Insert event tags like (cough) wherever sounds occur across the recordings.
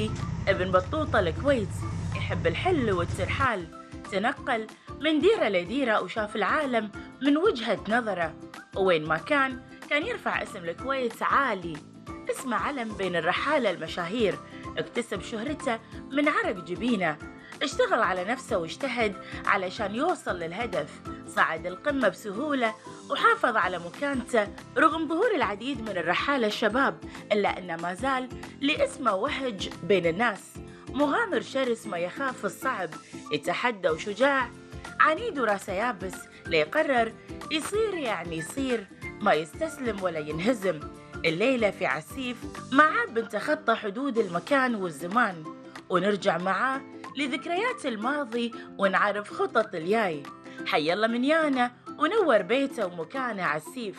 علي ابن بطوطة الكويت يحب الحل والترحال تنقل من ديرة لديرة وشاف العالم من وجهة نظره ووين ما كان كان يرفع اسم الكويت عالي اسمه علم بين الرحالة المشاهير اكتسب شهرته من عرق جبينه اشتغل على نفسه واجتهد علشان يوصل للهدف صعد القمة بسهولة وحافظ على مكانته رغم ظهور العديد من الرحالة الشباب إلا أنه ما زال لاسمه وهج بين الناس مغامر شرس ما يخاف الصعب يتحدى وشجاع عنيد وراسه يابس ليقرر يصير يعني يصير ما يستسلم ولا ينهزم الليلة في عسيف ما عاد بنتخطى حدود المكان والزمان ونرجع معاه لذكريات الماضي ونعرف خطط الجاي الله من يانا ونور بيته ومكانه عسيف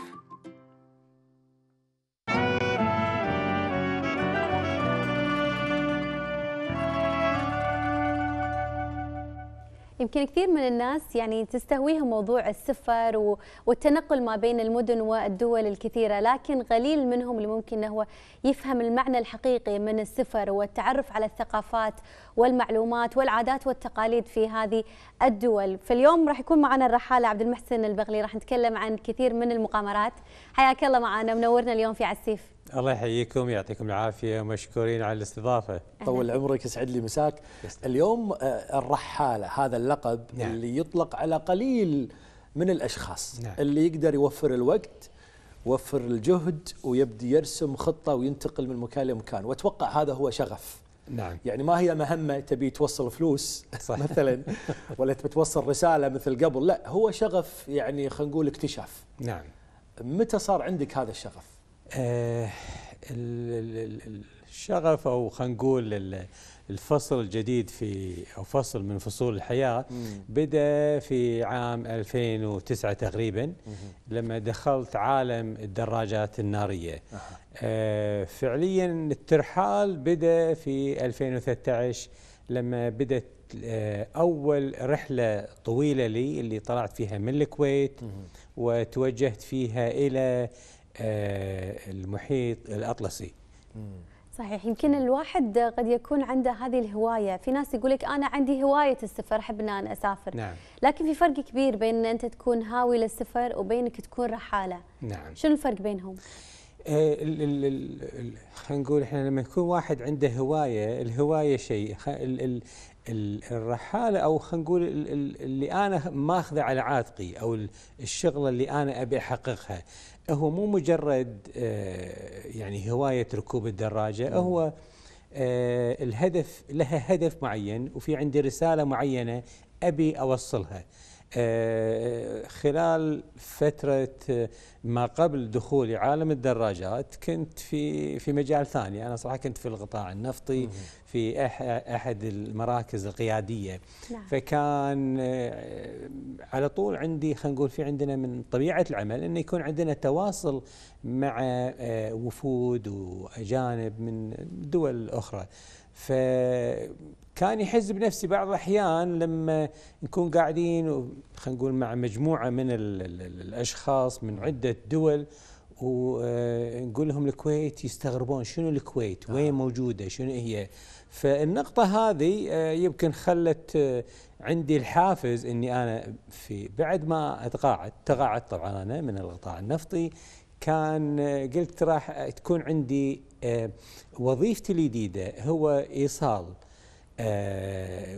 يمكن كثير من الناس يعني تستهويهم موضوع السفر والتنقل ما بين المدن والدول الكثيرة لكن قليل منهم اللي ممكن هو يفهم المعنى الحقيقي من السفر والتعرف على الثقافات والمعلومات والعادات والتقاليد في هذه الدول فاليوم راح يكون معنا الرحالة عبد المحسن البغلي راح نتكلم عن كثير من المقامرات حياك الله معنا منورنا اليوم في عسيف الله يحييكم يعطيكم العافيه ومشكورين على الاستضافه طول عمرك يسعد لي مساك اليوم آه، الرحاله هذا اللقب نعم. اللي يطلق على قليل من الاشخاص نعم. اللي يقدر يوفر الوقت وفر الجهد ويبدي يرسم خطه وينتقل من مكان لمكان واتوقع هذا هو شغف نعم يعني ما هي مهمه تبي توصل فلوس (laughs) صح. مثلا ولا تبي توصل رساله مثل قبل لا هو شغف يعني خلينا نقول اكتشاف نعم متى صار عندك هذا الشغف آه، الشغف او خلينا نقول الفصل الجديد في او فصل من فصول الحياه بدا في عام 2009 تقريبا لما دخلت عالم الدراجات الناريه آه، فعليا الترحال بدا في 2013 لما بدات آه، اول رحله طويله لي اللي طلعت فيها من الكويت وتوجهت فيها الى آه، المحيط الأطلسي صحيح يمكن الواحد قد يكون عنده هذه الهواية في ناس يقول لك أنا عندي هواية السفر أحب أن أنا أسافر نعم. لكن في فرق كبير بين أن أنت تكون هاوي للسفر وبينك تكون رحالة نعم. شنو الفرق بينهم؟ إيه، خلينا نقول احنا لما يكون واحد عنده هوايه الهوايه شيء الرحاله او خلينا نقول اللي انا ماخذه على عاتقي او الشغله اللي انا ابي احققها هو مو مجرد إيه، يعني هوايه ركوب الدراجه هو إيه، الهدف لها هدف معين وفي عندي رساله معينه ابي اوصلها آه، خلال فترة آه، ما قبل دخولي عالم الدراجات كنت في في مجال ثاني أنا صراحة كنت في القطاع النفطي في أحد المراكز القيادية نعم. فكان آه، على طول عندي خلينا نقول في عندنا من طبيعة العمل أنه يكون عندنا تواصل مع وفود وأجانب من دول أخرى كان يحز بنفسي بعض الاحيان لما نكون قاعدين خلينا نقول مع مجموعه من الاشخاص من عده دول ونقول آه، لهم الكويت يستغربون شنو الكويت آه. وين موجوده شنو هي فالنقطه هذه آه، يمكن خلت آه، عندي الحافز اني انا في بعد ما اتقاعد تقاعد طبعا انا من القطاع النفطي كان قلت راح تكون عندي وظيفتي الجديده هو ايصال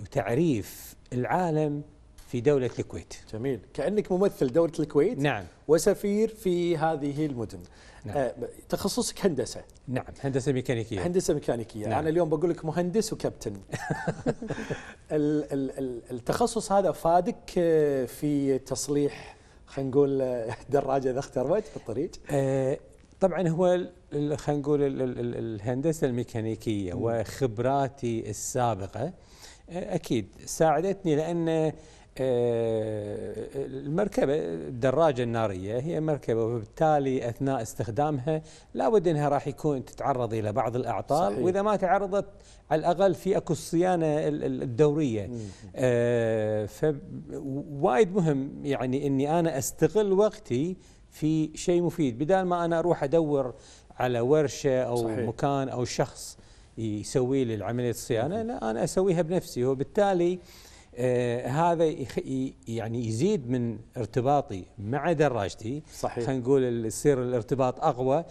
وتعريف آه، العالم في دولة الكويت جميل كأنك ممثل دولة الكويت نعم وسفير في هذه المدن نعم. آه، تخصصك هندسة نعم هندسة ميكانيكية هندسة ميكانيكية نعم. أنا اليوم بقول لك مهندس وكابتن (laughs) التخصص هذا فادك آه، في تصليح خلينا نقول دراجة إذا اختربت في الطريق طبعا هو خلينا نقول الهندسه الميكانيكيه وخبراتي السابقه اكيد ساعدتني لان المركبة الدراجة النارية هي مركبة وبالتالي أثناء استخدامها لابد أنها راح يكون تتعرض إلى بعض الأعطال صحيح. وإذا ما تعرضت على الأقل في أكو الصيانة الدورية فوايد مهم يعني أني أنا أستغل وقتي في شيء مفيد بدال ما أنا أروح أدور على ورشه او صحيح. مكان او شخص يسوي لي عمليه الصيانه لا انا اسويها بنفسي وبالتالي آه هذا يعني يزيد من ارتباطي مع دراجتي صحيح خلينا نقول يصير الارتباط اقوى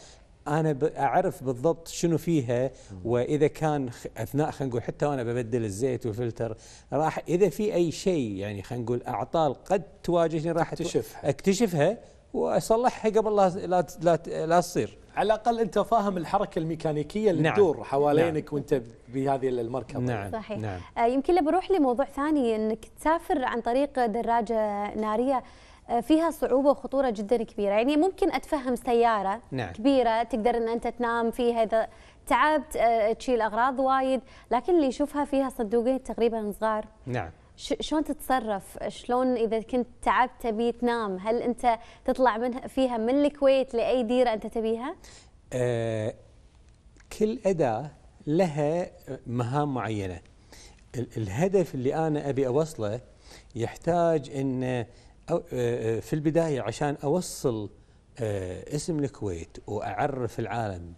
انا اعرف بالضبط شنو فيها واذا كان اثناء خلينا نقول حتى وانا ببدل الزيت والفلتر راح اذا في اي شيء يعني خلينا نقول اعطال قد تواجهني راح اكتشفها اكتشفها واصلحها قبل لا لا لا, لا تصير على الاقل انت فاهم الحركه الميكانيكيه اللي نعم. تدور حوالينك نعم. وانت بهذه المركبه نعم صحيح نعم. آه يمكن بروح لموضوع ثاني انك تسافر عن طريق دراجه ناريه آه، فيها صعوبة وخطورة جدا كبيرة يعني ممكن أتفهم سيارة نعم. كبيرة تقدر أن أنت تنام فيها إذا تعبت آه، تشيل أغراض وايد لكن اللي يشوفها فيها صندوقين تقريبا صغار نعم شلون تتصرف؟ شلون اذا كنت تعبت تبي تنام؟ هل انت تطلع منها فيها من الكويت لاي ديره انت تبيها؟ آه كل اداه لها مهام معينه. الهدف اللي انا ابي اوصله يحتاج ان آه، آه، في البدايه عشان اوصل آه، اسم الكويت واعرف العالم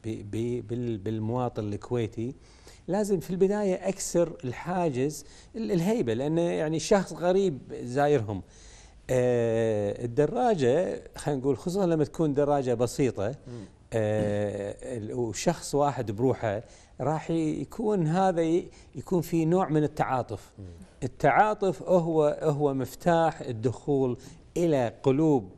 بالمواطن الكويتي لازم في البداية أكسر الحاجز الهيبة لأن يعني شخص غريب زايرهم آه الدراجة خلينا نقول خصوصا لما تكون دراجة بسيطة آه وشخص واحد بروحه راح يكون هذا يكون في نوع من التعاطف التعاطف هو هو مفتاح الدخول إلى قلوب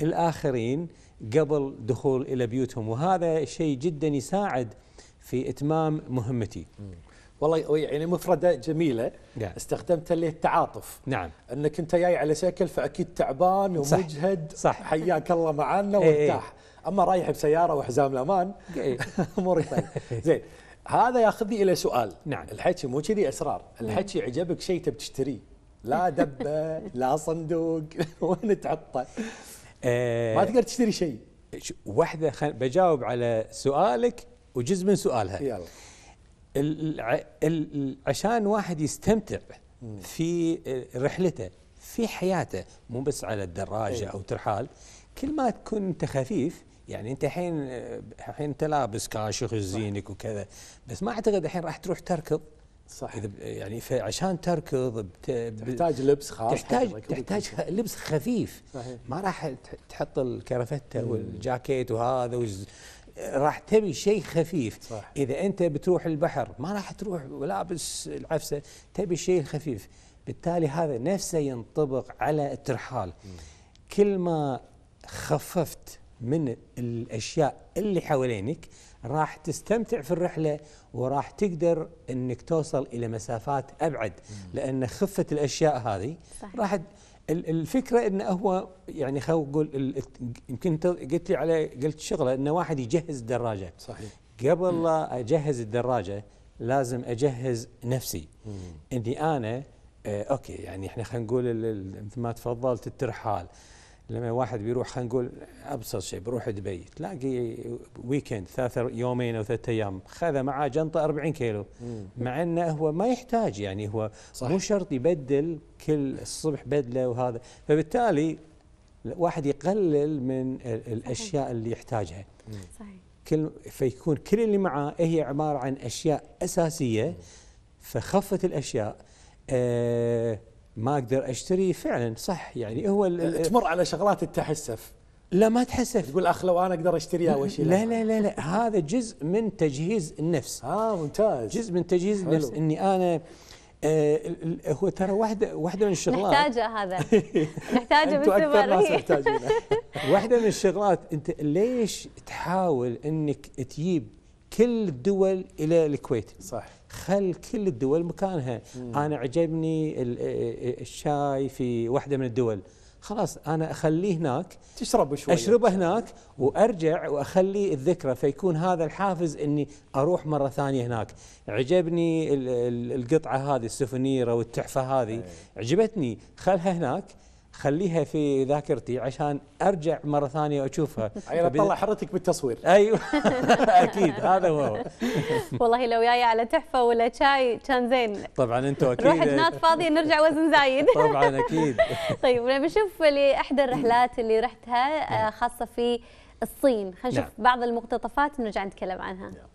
الآخرين قبل دخول إلى بيوتهم وهذا شيء جدا يساعد في اتمام مهمتي والله يعني مفرده جميله نعم. لي التعاطف نعم انك انت جاي على سيكل فاكيد تعبان ومجهد صح, صح. حياك الله معنا إيه، إيه. وارتاح اما رايح بسياره وحزام الامان إيه. (laughs) اموري طيب زين هذا ياخذني الى سؤال نعم الحكي مو كذي اسرار الحكي عجبك شيء تبي تشتريه لا (laughs) دبه لا صندوق (laughs) وين تحطه ما تقدر تشتري شيء واحده خل... بجاوب على سؤالك وجزء من سؤالها يلا عشان واحد يستمتع في رحلته في حياته مو بس على الدراجه إيه. او ترحال كل ما تكون انت خفيف يعني انت الحين الحين انت لابس كاشخ زينك وكذا بس ما اعتقد الحين راح تروح تركض صح اذا يعني فعشان تركض بت... تحتاج لبس خاص تحتاج تحتاج لبس خفيف صحيح. ما راح تحط الكرفته والجاكيت وهذا راح تبي شيء خفيف صح. اذا انت بتروح البحر ما راح تروح لابس العفسه تبي شيء خفيف بالتالي هذا نفسه ينطبق على الترحال م. كل ما خففت من الاشياء اللي حوالينك راح تستمتع في الرحله وراح تقدر انك توصل الى مسافات ابعد م. لان خفه الاشياء هذه صح. راح الفكره ان هو يعني خو قول يمكن انت قلت لي على قلت شغله ان واحد يجهز الدراجه صحيح قبل لا اجهز الدراجه لازم اجهز نفسي اني انا آه، اوكي يعني احنا خلينا نقول مثل ما تفضلت الترحال لما واحد بيروح خلينا نقول ابسط شيء بيروح دبي تلاقي ويكند ثلاثة يومين او ثلاثة ايام خذ معاه جنطه 40 كيلو مم. مع انه هو ما يحتاج يعني هو صح. مو شرط يبدل كل الصبح بدله وهذا فبالتالي واحد يقلل من الاشياء اللي يحتاجها صحيح كل فيكون كل اللي معاه هي عباره عن اشياء اساسيه فخفت الاشياء آه ما اقدر اشتري فعلا صح يعني هو يعني تمر على شغلات تتحسف لا ما تحسف تقول اخ لو انا اقدر اشتريها اول لا لا لا لا هذا جزء من تجهيز النفس اه ممتاز جزء من تجهيز حلو. النفس اني انا آه هو ترى واحده واحده من الشغلات نحتاجه هذا (laughs) نحتاجه محتاجينه (laughs) (laughs) واحده من الشغلات انت ليش تحاول انك تجيب كل الدول الى الكويت صح خل كل الدول مكانها مم. انا عجبني الشاي في واحده من الدول خلاص انا اخليه هناك تشربه شوي اشربه هناك وارجع واخلي الذكرى فيكون هذا الحافز اني اروح مره ثانيه هناك عجبني القطعه هذه السفنيره والتحفه هذه إيه. عجبتني خلها هناك خليها في ذاكرتي عشان ارجع مره ثانيه واشوفها ايوه تطلع حرتك بالتصوير ايوه (laughs) اكيد هذا هو والله لو جاي على تحفه ولا شاي كان زين طبعا انتم اكيد نات فاضيه نرجع وزن زايد (laughs) طبعا اكيد طيب بنشوف لاحدى الرحلات اللي رحتها آه، نعم. خاصه في الصين خلينا نشوف نعم. بعض المقتطفات ونرجع نتكلم عنها نعم.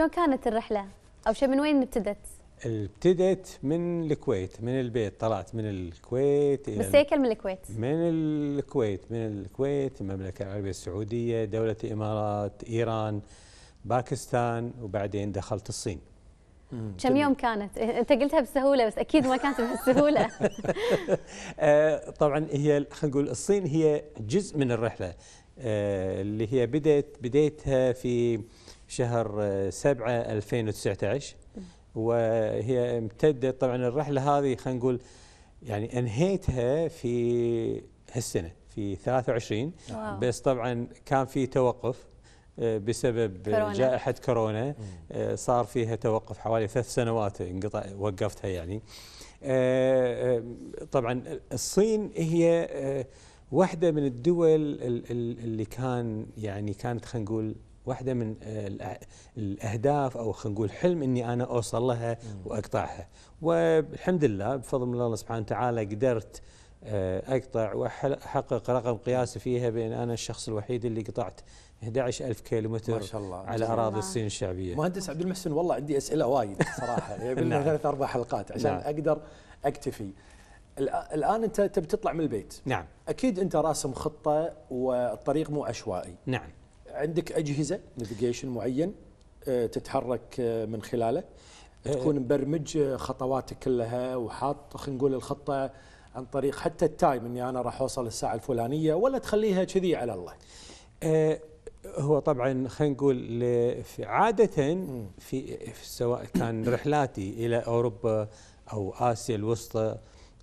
شلون كانت الرحله او شو من وين ابتدت ابتدت من الكويت من البيت طلعت من الكويت الى بالسيكل من الكويت من الكويت من الكويت المملكه العربيه السعوديه دوله الامارات ايران باكستان وبعدين دخلت الصين كم يوم كانت؟ إيه، انت قلتها بسهوله بس اكيد ما كانت بهالسهوله. (laughs) (laughs) آه، طبعا هي خلينا نقول الصين هي جزء من الرحله آه، اللي هي بدات بدايتها في شهر 7 آه، 2019 وهي امتدت طبعا الرحله هذه خلينا نقول يعني انهيتها في هالسنه في 23 واو. بس طبعا كان في توقف آه، بسبب كورونا. جائحه كورونا آه، صار فيها توقف حوالي ثلاث سنوات انقطع وقفتها يعني طبعا الصين هي واحده من الدول اللي كان يعني كانت خلينا نقول واحدة من آه، الأهداف أو خلينا نقول حلم أني أنا أوصل لها وأقطعها والحمد لله بفضل من الله سبحانه وتعالى قدرت آه، أقطع وأحقق رقم قياسي فيها بأن أنا الشخص الوحيد اللي قطعت 11000 كيلومتر ما شاء الله على اراضي الصين الشعبيه مهندس عبد المحسن والله عندي اسئله وايد صراحه يبي لنا ثلاث اربع حلقات عشان نعم. اقدر اكتفي الان انت تبي تطلع من البيت نعم اكيد انت راسم خطه والطريق مو عشوائي نعم عندك اجهزه نافيجيشن معين آه، تتحرك آه، من خلاله آه، تكون مبرمج خطواتك كلها وحاط خلينا نقول الخطه عن طريق حتى التايم اني انا راح اوصل الساعه الفلانيه ولا تخليها كذي على الله هو طبعا خلينا نقول في عاده في سواء كان رحلاتي الى اوروبا او اسيا الوسطى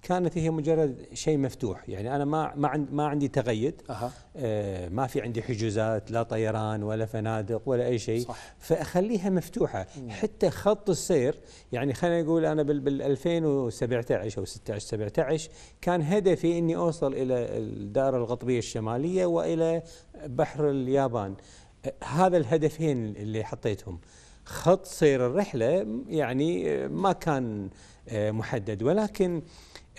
كانت هي مجرد شيء مفتوح يعني انا ما ما عندي ما عندي تقيد أه. آه ما في عندي حجوزات لا طيران ولا فنادق ولا اي شيء صح. فاخليها مفتوحه مم. حتى خط السير يعني خلينا نقول انا بال 2017 او 16 17 كان هدفي اني اوصل الى الدائره القطبيه الشماليه والى بحر اليابان هذا الهدفين اللي حطيتهم خط سير الرحله يعني ما كان آه، محدد ولكن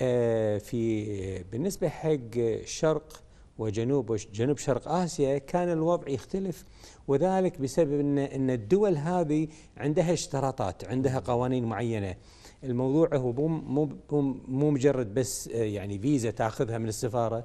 آه، في بالنسبة حق شرق وجنوب جنوب شرق آسيا كان الوضع يختلف وذلك بسبب أن, إن الدول هذه عندها اشتراطات عندها قوانين معينة الموضوع هو مو مو مجرد بس آه، يعني فيزا تاخذها من السفاره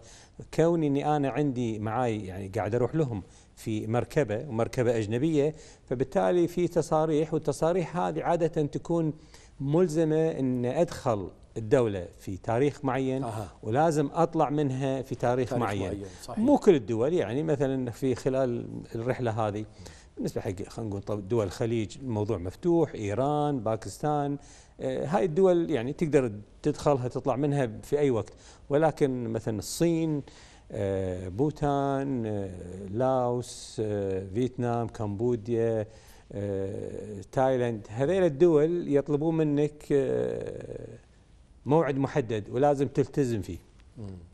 كوني اني انا عندي معاي يعني قاعد اروح لهم في مركبه ومركبه اجنبيه فبالتالي في تصاريح والتصاريح هذه عاده تكون ملزمه ان ادخل الدولة في تاريخ معين أه. ولازم أطلع منها في تاريخ, تاريخ معين, معين صحيح. مو كل الدول يعني مثلا في خلال الرحلة هذه بالنسبة حق خلينا نقول دول الخليج الموضوع مفتوح إيران باكستان آه، هاي الدول يعني تقدر تدخلها تطلع منها في أي وقت ولكن مثلا الصين آه، بوتان آه، لاوس فيتنام كمبوديا تايلاند هذيل الدول يطلبون منك موعد محدد ولازم تلتزم فيه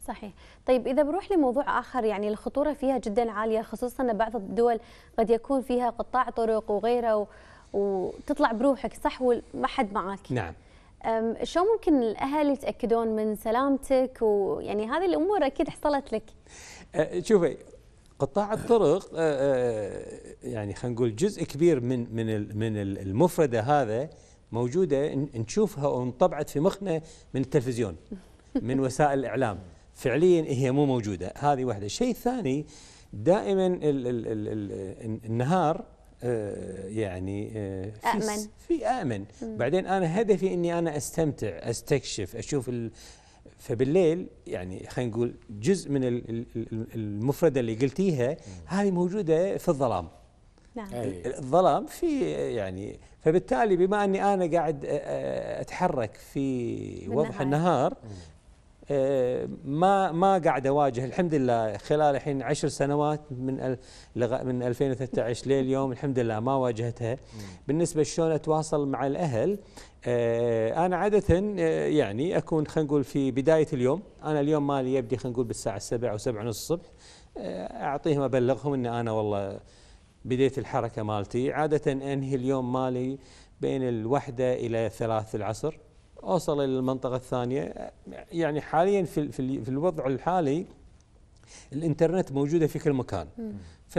صحيح طيب إذا بروح لموضوع آخر يعني الخطورة فيها جدا عالية خصوصا بعض الدول قد يكون فيها قطاع طرق وغيره و... وتطلع بروحك صح وما حد معك نعم شو ممكن الأهل يتأكدون من سلامتك ويعني هذه الأمور أكيد حصلت لك أه، شوفي قطاع الطرق أه، أه، يعني خلينا نقول جزء كبير من من من المفرده هذا موجوده نشوفها وانطبعت في مخنا من التلفزيون من وسائل الاعلام فعليا هي مو موجوده هذه واحده الشيء الثاني دائما الـ الـ الـ النهار آه، يعني امن آه، في امن بعدين انا هدفي اني انا استمتع استكشف اشوف فبالليل يعني خلينا نقول جزء من المفردة اللي قلتيها هذه موجودة في الظلام نعم. الظلام في يعني فبالتالي بما اني انا قاعد آه، آه، اتحرك في وضح النهار آه، ما ما قاعد اواجه الحمد لله خلال الحين عشر سنوات من من 2013 لليوم الحمد لله ما واجهتها بالنسبه شلون اتواصل مع الاهل انا عاده يعني اكون خلينا نقول في بدايه اليوم انا اليوم مالي يبدي خلينا نقول بالساعه 7 او 7 ونص الصبح اعطيهم ابلغهم ان انا والله بديت الحركة مالتي عادة أنهي اليوم مالي بين الوحدة إلى ثلاث العصر أوصل إلى المنطقة الثانية يعني حاليا في, في, في الوضع الحالي الإنترنت موجودة في كل مكان ف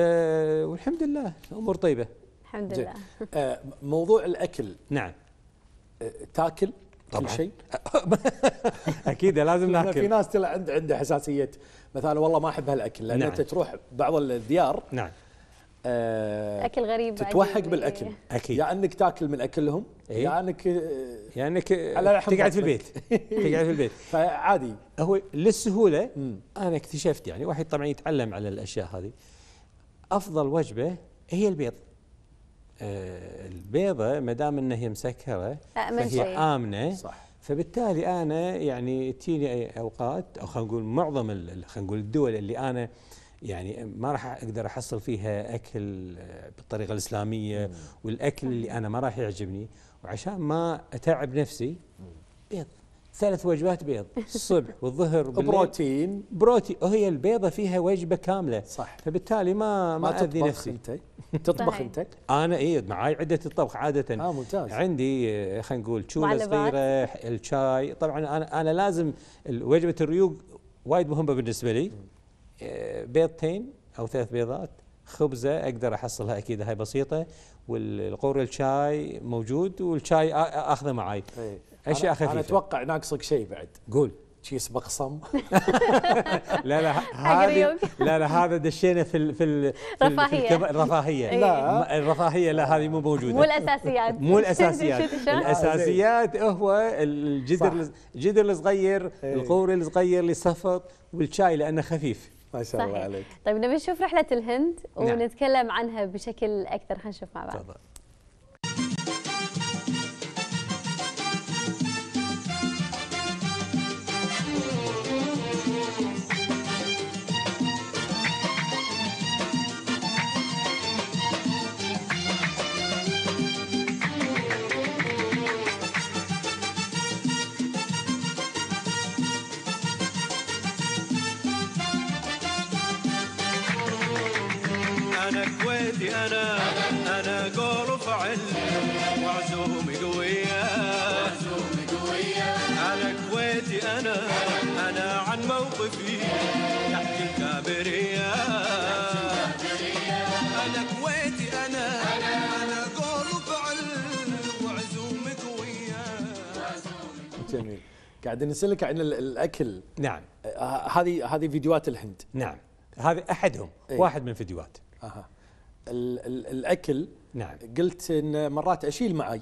والحمد لله أمور طيبة الحمد لله آه، موضوع الأكل نعم آه، تاكل طبعا كل شيء (laughs) اكيد لازم (laughs) ناكل في ناس عند عنده حساسيه مثلا والله ما احب هالاكل لان نعم. انت تروح بعض الديار نعم آه اكل غريب تتوهق بالاكل اكيد يا انك تاكل من اكلهم إيه. يا انك آه، يا يعني انك تقعد في البيت (laughs) تقعد في البيت فعادي هو للسهوله انا اكتشفت يعني واحد طبعا يتعلم على الاشياء هذه افضل وجبه هي البيض آه البيضه ما دام انها مسكره امن آه، فهي شيء. امنه صح فبالتالي انا يعني تجيني اوقات او خلينا نقول معظم خلينا نقول الدول اللي انا آه يعني ما راح اقدر احصل فيها اكل آه، بالطريقه الاسلاميه والاكل اللي انا ما راح يعجبني وعشان ما اتعب نفسي بيض ثلاث وجبات بيض الصبح (laughs) والظهر بروتين بروتين وهي البيضه فيها وجبه كامله صح فبالتالي ما ما, ما اذي نفسي انت (laughs) تطبخ طيب. انت انا إيه، اي معي عده الطبخ عاده اه ممتاز عندي آه، خلينا نقول تشوله صغيره الشاي طبعا انا انا لازم وجبه الريوق وايد مهمه بالنسبه لي آه، بيضتين او ثلاث بيضات خبزه اقدر احصلها اكيد هاي بسيطه والقور الشاي موجود والشاي اخذه معي إيه. اشياء خفيفه انا اتوقع ناقصك شيء بعد قول تشيس بقصم (laughs) (laughs) لا لا هذه لا لا هذا دشينا في الـ في الرفاهية الرفاهيه إيه. لا الرفاهيه لا هذه مو موجوده مو الاساسيات مو الاساسيات الاساسيات هو الجدر الجدر الصغير إيه. القوري الصغير اللي صفط والشاي لانه خفيف ما شاء الله عليك طيب نبي نشوف رحله الهند نعم. ونتكلم عنها بشكل اكثر خلينا نشوف مع بعض تفضل. انا انا قول وفعل وعزومي قويه وعزومي قويه على كويتي انا انا عن موقفي تحت الكابريه انا كويتي انا انا قول وعزومي قويه جميل قاعدين نسالك عن الاكل نعم آه، هذه هذه فيديوهات الهند نعم هذه احدهم إيه؟ واحد من فيديوهات أها. الاكل نعم قلت ان مرات اشيل معي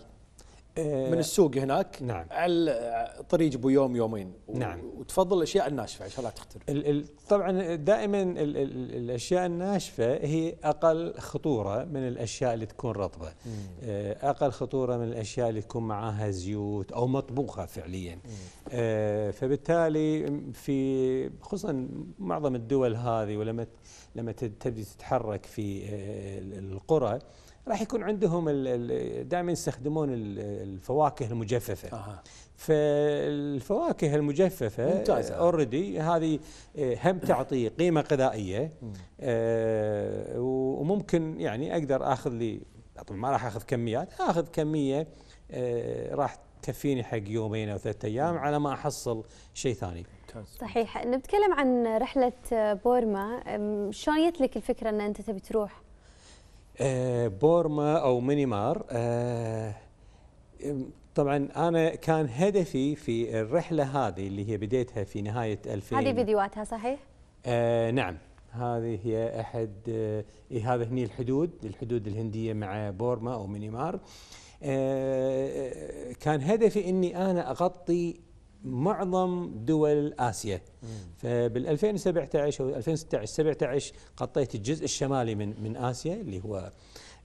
آه، من السوق هناك نعم على طريق يوم يومين نعم وتفضل الاشياء الناشفه عشان لا تختلف طبعا دائما ال ال الاشياء الناشفه هي اقل خطوره من الاشياء اللي تكون رطبه آه، اقل خطوره من الاشياء اللي تكون معاها زيوت او مطبوخه فعليا آه، فبالتالي في خصوصا معظم الدول هذه ولما لما تبدي تتحرك في القرى راح يكون عندهم دائما يستخدمون الفواكه المجففه آه. فالفواكه المجففه ممتازه اوريدي هذه آه، هم تعطي قيمه غذائيه آه وممكن يعني اقدر اخذ لي طبعا ما راح اخذ كميات اخذ كميه آه راح تكفيني حق يومين او ثلاثة ايام على ما احصل شيء ثاني صحيح نتكلم عن رحله آه، بورما شلون جت لك الفكره ان انت تبي تروح آه، بورما او مينيمار آه، طبعا انا كان هدفي في الرحله هذه اللي هي بديتها في نهايه 2000 هذه فيديوهاتها صحيح؟ آه، نعم هذه هي احد إيه، هذا هني الحدود الحدود الهنديه مع بورما او مينيمار كان هدفي اني انا اغطي معظم دول اسيا فبال 2017 او 2016 17 غطيت الجزء الشمالي من من اسيا اللي هو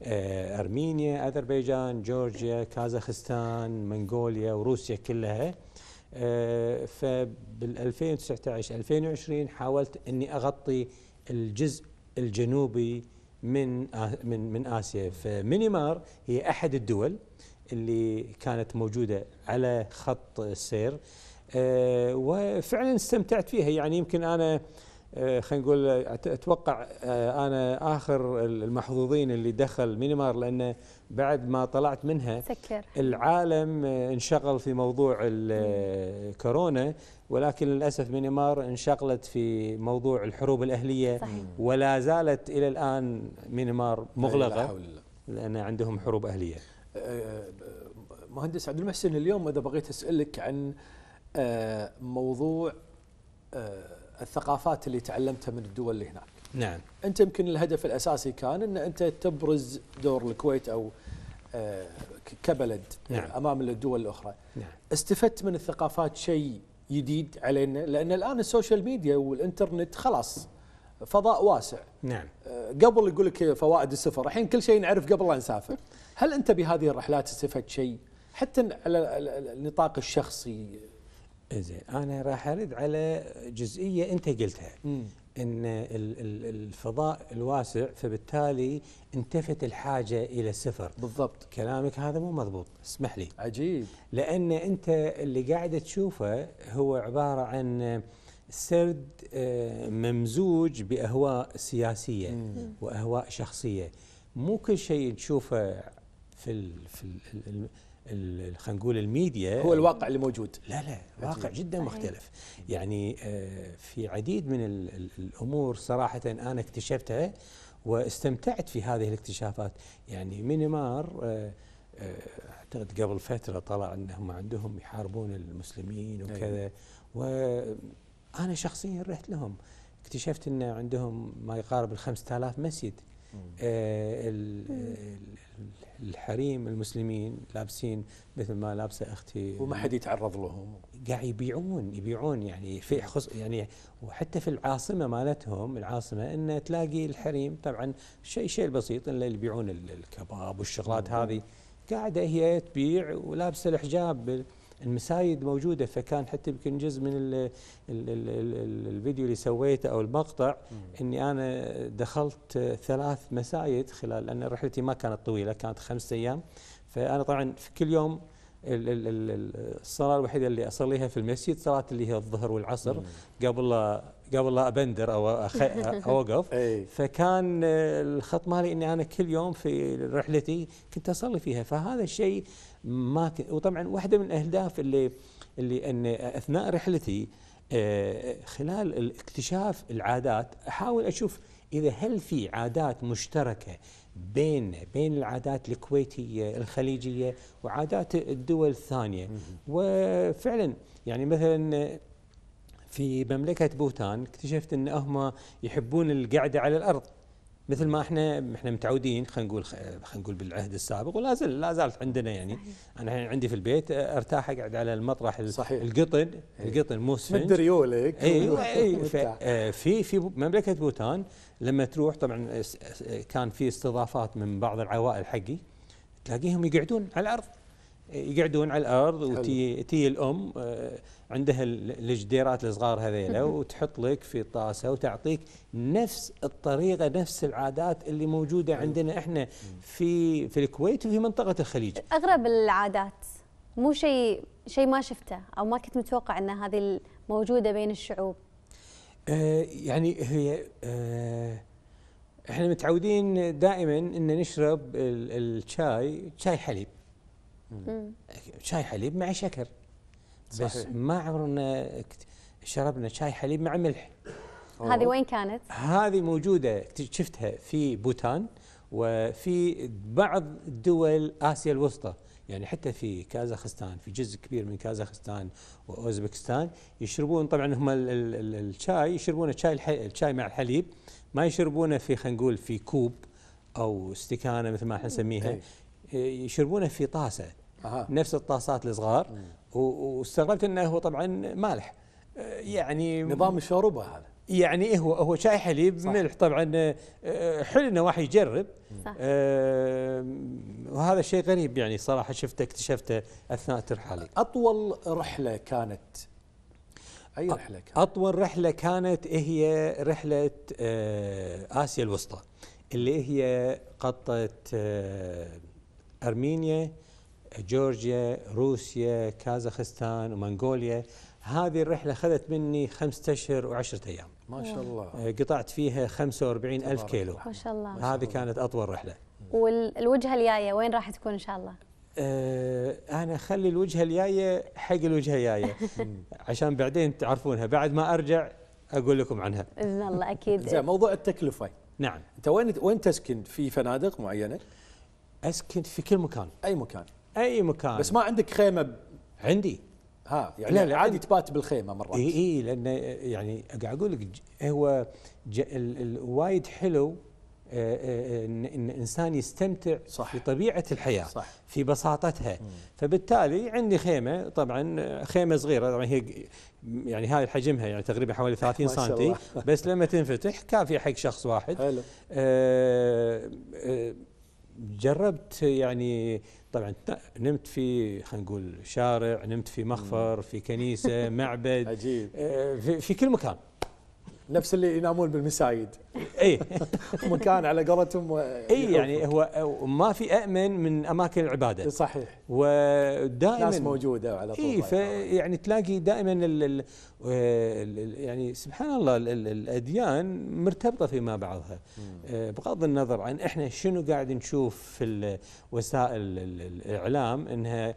آه، ارمينيا اذربيجان جورجيا كازاخستان منغوليا وروسيا كلها فبال 2019 2020 حاولت اني اغطي الجزء الجنوبي من من من اسيا فمينيمار هي احد الدول اللي كانت موجودة على خط السير آه، وفعلا استمتعت فيها يعني يمكن أنا آه، خلينا نقول اتوقع آه، انا اخر المحظوظين اللي دخل مينيمار لانه بعد ما طلعت منها سكر. العالم انشغل في موضوع الكورونا ولكن للاسف مينيمار انشغلت في موضوع الحروب الاهليه صحيح. ولا زالت الى الان مينيمار مغلقه لان عندهم حروب اهليه مهندس عبد المحسن اليوم اذا بغيت اسالك عن آه، موضوع آه، الثقافات اللي تعلمتها من الدول اللي هناك. نعم. انت يمكن الهدف الاساسي كان ان انت تبرز دور الكويت او آه، كبلد نعم. امام الدول الاخرى. نعم. استفدت من الثقافات شيء جديد علينا لان الان السوشيال ميديا والانترنت خلاص فضاء واسع نعم قبل يقول لك فوائد السفر الحين كل شيء نعرف قبل لا نسافر هل أنت بهذه الرحلات استفدت شيء حتى على النطاق الشخصي زين أنا راح أرد على جزئية أنت قلتها مم. ان الفضاء الواسع فبالتالي انتفت الحاجه الى السفر بالضبط كلامك هذا مو مضبوط اسمح لي عجيب لان انت اللي قاعد تشوفه هو عباره عن سرد آه، ممزوج باهواء سياسيه مم. واهواء شخصيه مو كل شيء تشوفه في الـ في خلينا نقول الميديا هو الواقع اللي موجود لا لا واقع جدا مختلف يعني آه، في عديد من الامور صراحه انا اكتشفتها واستمتعت في هذه الاكتشافات يعني مينيمار آه، آه، اعتقد قبل فتره طلع انهم عندهم يحاربون المسلمين أيوه. وكذا وانا شخصيا رحت لهم اكتشفت ان عندهم ما يقارب ال 5000 مسجد آه، الحريم المسلمين لابسين مثل ما لابسه اختي وما حد يتعرض لهم قاعد يبيعون يبيعون يعني في خص يعني وحتى في العاصمه مالتهم العاصمه ان تلاقي الحريم طبعا شيء شيء بسيط اللي يبيعون الكباب والشغلات هذه قاعده هي تبيع ولابسه الحجاب المسايد موجوده فكان حتى يمكن جزء من الـ الـ الـ الـ الفيديو اللي سويته او المقطع اني انا دخلت ثلاث مسايد خلال لان رحلتي ما كانت طويله كانت خمسة ايام فانا طبعا في كل يوم الصلاه الوحيده اللي اصليها في المسجد صلاه اللي هي الظهر والعصر قبل قبل لا ابندر او اوقف (laughs) فكان الخط مالي اني انا كل يوم في رحلتي كنت اصلي فيها فهذا الشيء ما ك... وطبعا واحده من الاهداف اللي اللي ان اثناء رحلتي آه، خلال اكتشاف العادات احاول اشوف اذا هل في عادات مشتركه بين بين العادات الكويتيه الخليجيه وعادات الدول الثانيه وفعلا يعني مثلا في مملكه بوتان اكتشفت ان هم يحبون القعده على الارض مثل ما احنا احنا متعودين خلينا نقول خلينا نقول بالعهد السابق ولا زال لا زالت عندنا يعني انا عندي في البيت آه، ارتاح اقعد على المطرح صحيح. القطن ايه. القطن مو سفنج مد ريولك اي في في مملكه بوتان لما تروح طبعا آه، آه، كان في استضافات من بعض العوائل حقي تلاقيهم يقعدون على الارض يقعدون على الارض وتي تي الام آه، عندها الجديرات الصغار هذيلا وتحط لك في طاسه وتعطيك نفس الطريقه نفس العادات اللي موجوده عندنا احنا في في الكويت وفي منطقه الخليج اغرب العادات مو شيء شيء ما شفته او ما كنت متوقع ان هذه موجوده بين الشعوب آه يعني هي آه احنا متعودين دائما ان نشرب الشاي شاي حليب شاي حليب مع شكر بس صحيح. ما عمرنا شربنا شاي حليب مع ملح هذه وين كانت؟ هذه موجودة شفتها في بوتان وفي بعض دول آسيا الوسطى يعني حتى في كازاخستان في جزء كبير من كازاخستان واوزبكستان يشربون طبعا هم الـ الـ الـ الشاي يشربون الشاي الشاي مع الحليب ما يشربونه في خلينا نقول في كوب او استكانه مثل ما احنا نسميها يشربونه في طاسه أه. نفس الطاسات الصغار واستغربت انه هو طبعا مالح آه، يعني نظام الشوربه هذا يعني إيه هو هو شاي حليب صح. ملح طبعا آه، حلو انه واحد يجرب صح. آه وهذا شيء غريب يعني صراحه شفته اكتشفته اثناء ترحالي اطول رحله كانت اي رحله كانت؟ اطول رحله كانت هي رحله آه، اسيا الوسطى اللي هي قطه ارمينيا جورجيا روسيا كازاخستان ومنغوليا هذه الرحلة خذت مني خمسة أشهر وعشرة أيام ما شاء الله آه، قطعت فيها 45 ألف كيلو ما شاء الله هذه كانت أطول رحلة والوجهة الجاية وين راح تكون إن شاء الله؟ أه انا اخلي الوجهه الجايه حق الوجهه الجايه (laughs) عشان بعدين تعرفونها بعد ما ارجع اقول لكم عنها باذن الله اكيد (laughs) زين موضوع التكلفه نعم انت وين وين تسكن في فنادق معينه اسكن في كل مكان اي مكان اي مكان بس ما عندك خيمه عندي ها يعني لا لا عادي تبات بالخيمه مرات اي اي لان يعني قاعد اقول لك هو وايد حلو آه، آه، آه، ان الانسان يستمتع صح بطبيعه الحياه صح في بساطتها فبالتالي عندي خيمه طبعا خيمه صغيره طبعا هي يعني هاي حجمها يعني تقريبا حوالي 30 (laughs) سم بس لما تنفتح كافيه حق شخص واحد حلو. آه آه جربت يعني طبعا نمت في خلينا نقول شارع نمت في مخفر في كنيسه (laughs) معبد عجيب آه، في, في كل مكان نفس اللي ينامون بالمسايد اي (laughs) مكان على قولتهم اي يعني هو ما في امن من اماكن العباده صحيح ودائما ناس موجوده على طول اي فيعني تلاقي دائما يعني سبحان الله الاديان مرتبطه فيما بعضها آه، بغض النظر عن احنا شنو قاعد نشوف في وسائل الاعلام انها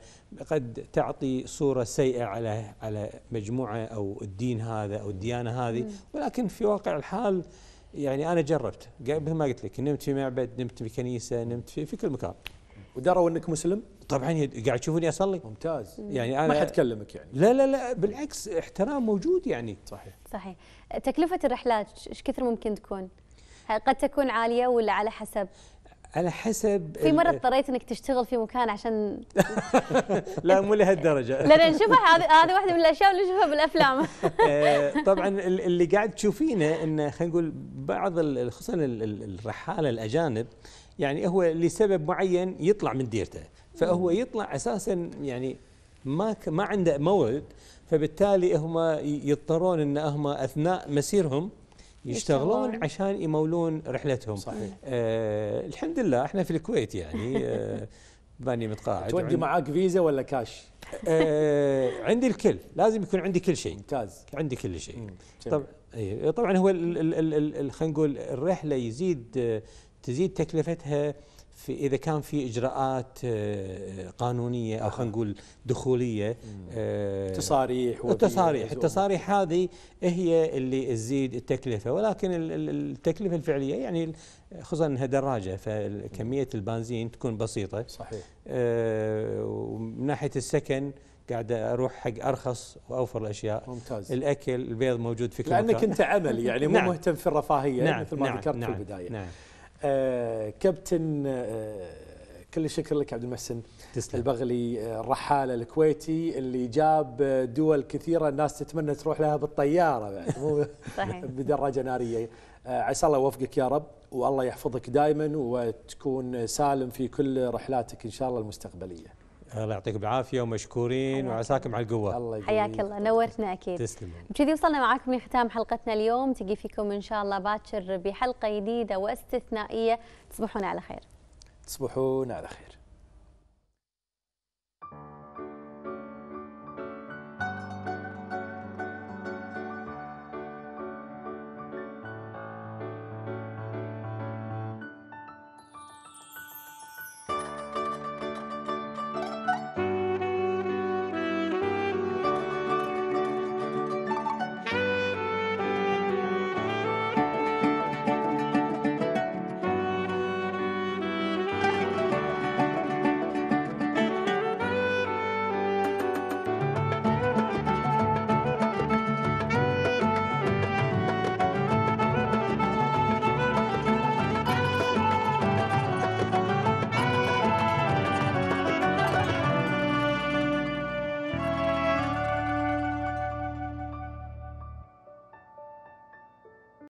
قد تعطي صوره سيئه على على مجموعه او الدين هذا او الديانه هذه ولكن في واقع الحال يعني انا جربت مثل ما قلت لك نمت في معبد نمت في كنيسه نمت في في كل مكان ودروا انك مسلم طبعا قاعد تشوفوني اصلي ممتاز يعني انا ما حد كلمك يعني لا لا لا بالعكس احترام موجود يعني صحيح صحيح تكلفه الرحلات ايش كثر ممكن تكون؟ قد تكون عاليه ولا على حسب؟ على حسب في مره اضطريت انك تشتغل في مكان عشان (laughs) لا مو لهالدرجه (laughs) لان نشوفها هذه هذه واحده من الاشياء اللي نشوفها بالافلام (laughs) آه، طبعا اللي قاعد تشوفينه انه خلينا نقول بعض خصوصا الرحاله الاجانب يعني هو لسبب معين يطلع من ديرته فهو يطلع اساسا يعني ما ما عنده مورد فبالتالي هم يضطرون ان هم اثناء مسيرهم يشتغلون عشان يمولون رحلتهم صحيح آه الحمد لله احنا في الكويت يعني آه (laughs) متقاعد تودي معاك فيزا ولا كاش؟ آه عندي الكل لازم يكون عندي كل شيء ممتاز عندي كل شيء طب إيه، طبعا هو خلينا نقول الرحله يزيد آه، تزيد تكلفتها في اذا كان في اجراءات آه، قانونيه او خلينا نقول دخوليه تصاريح آه، التصاريح التصاريح هذه هي اللي تزيد التكلفه ولكن التكلفه الفعليه يعني خصوصا انها دراجه فكميه البنزين تكون بسيطه صحيح آه، ومن ناحيه السكن قاعد اروح حق ارخص واوفر الاشياء ممتاز الاكل البيض موجود في كل لانك انت عملي يعني مو نعم مهتم في الرفاهيه نعم مثل ما نعم ذكرت نعم في البدايه نعم آه، كابتن آه، كل الشكر لك عبد المحسن تسلم. البغلي آه، الرحاله الكويتي اللي جاب دول كثيره الناس تتمنى تروح لها بالطياره بعد مو (laughs) (laughs) بدراجه ناريه عسى الله يوفقك يا رب والله يحفظك دائما وتكون سالم في كل رحلاتك ان شاء الله المستقبليه الله يعطيكم العافيه ومشكورين وعساكم على القوه الله حياك الله نورتنا اكيد تسلم بكذي وصلنا معاكم لختام حلقتنا اليوم تجي فيكم ان شاء الله باكر بحلقه جديده واستثنائيه تصبحون على خير تصبحون على خير